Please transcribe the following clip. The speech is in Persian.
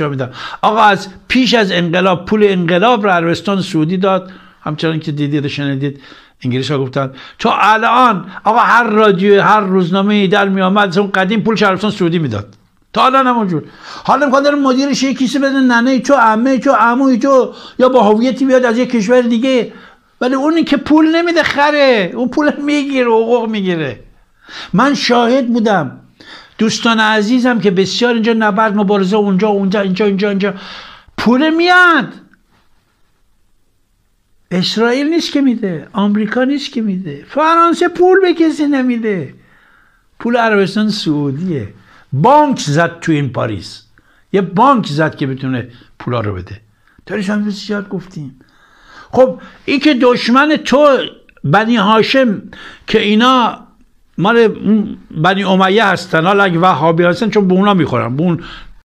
میداد آقا از پیش از انقلاب پول انقلاب را عربستان سعودی داد همچنان که دیدید شنیدید انگلیس ها گفتن تا الان آقا هر رادیو هر روزنامه در می آمد اون قدیم پول عربستان سعودی میداد تا الان همونجور حالا امکان داره مدیرش یه کیسه بده ننه چو عمه چو عموی چو یا با هویتی بیاد از یک کشور دیگه ولی اونی که پول نمیده خره اون پول میگیره حقوق میگیره من شاهد بودم دوستان عزیزم که بسیار اینجا نبرد مبارزه اونجا اونجا اینجا اینجا اینجا پول میاد اسرائیل نیست که میده آمریکا نیست که میده فرانسه پول به کسی نمیده پول عربستان سعودیه بانک زد تو این پاریس یه بانک زد که بتونه پولا رو بده داریش هم زیاد گفتیم خب این که دشمن تو بنی هاشم که اینا مال بنی امیه هستن حالا اگه وهابی هستن چون به اونا میخورن به اون